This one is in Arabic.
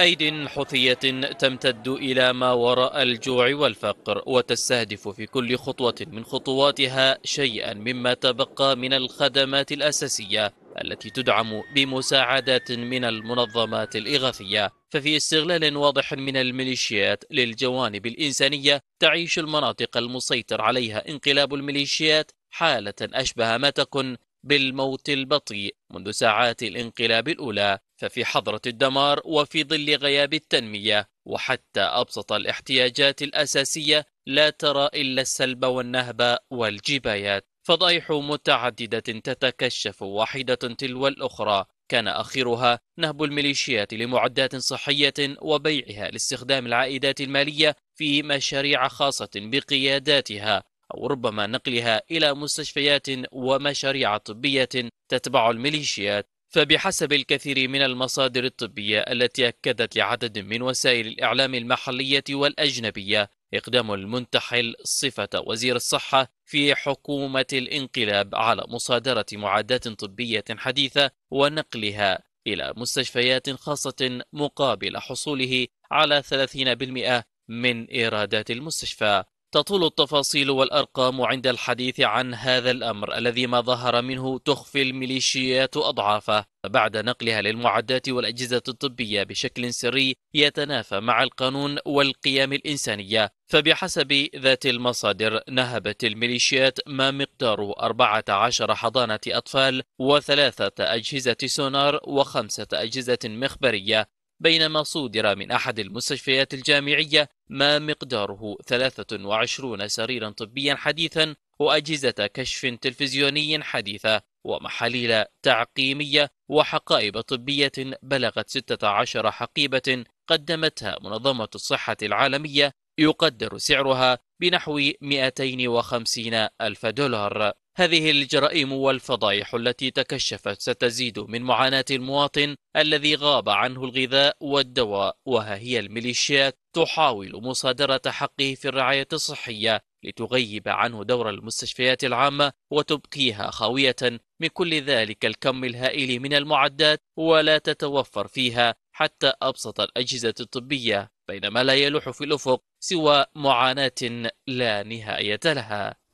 أيد حثية تمتد إلى ما وراء الجوع والفقر وتستهدف في كل خطوة من خطواتها شيئا مما تبقى من الخدمات الأساسية التي تدعم بمساعدات من المنظمات الإغاثية ففي استغلال واضح من الميليشيات للجوانب الإنسانية تعيش المناطق المسيطر عليها انقلاب الميليشيات حالة أشبه ما تكن بالموت البطيء منذ ساعات الانقلاب الأولى ففي حضرة الدمار وفي ظل غياب التنمية وحتى أبسط الاحتياجات الأساسية لا ترى إلا السلب والنهب والجبايات فضايح متعددة تتكشف واحدة تلو الأخرى كان آخرها نهب الميليشيات لمعدات صحية وبيعها لاستخدام العائدات المالية في مشاريع خاصة بقياداتها أو ربما نقلها إلى مستشفيات ومشاريع طبية تتبع الميليشيات فبحسب الكثير من المصادر الطبية التي أكدت لعدد من وسائل الإعلام المحلية والأجنبية إقدام المنتحل صفة وزير الصحة في حكومة الانقلاب على مصادرة معدات طبية حديثة ونقلها إلى مستشفيات خاصة مقابل حصوله على 30% من إيرادات المستشفى تطول التفاصيل والأرقام عند الحديث عن هذا الأمر الذي ما ظهر منه تخفي الميليشيات أضعافه بعد نقلها للمعدات والأجهزة الطبية بشكل سري يتنافى مع القانون والقيم الإنسانية فبحسب ذات المصادر نهبت الميليشيات ما مقدار 14 حضانة أطفال وثلاثة أجهزة سونار وخمسة أجهزة مخبرية بينما صودر من أحد المستشفيات الجامعية ما مقداره 23 سريرا طبيا حديثا وأجهزة كشف تلفزيوني حديثة ومحاليل تعقيمية وحقائب طبية بلغت 16 حقيبة قدمتها منظمة الصحة العالمية يقدر سعرها بنحو 250 ألف دولار هذه الجرائم والفضايح التي تكشفت ستزيد من معاناة المواطن الذي غاب عنه الغذاء والدواء وها هي الميليشيات تحاول مصادرة حقه في الرعاية الصحية لتغيب عنه دور المستشفيات العامة وتبقيها خاوية من كل ذلك الكم الهائل من المعدات ولا تتوفر فيها حتى أبسط الأجهزة الطبية بينما لا يلوح في الأفق سوى معاناة لا نهاية لها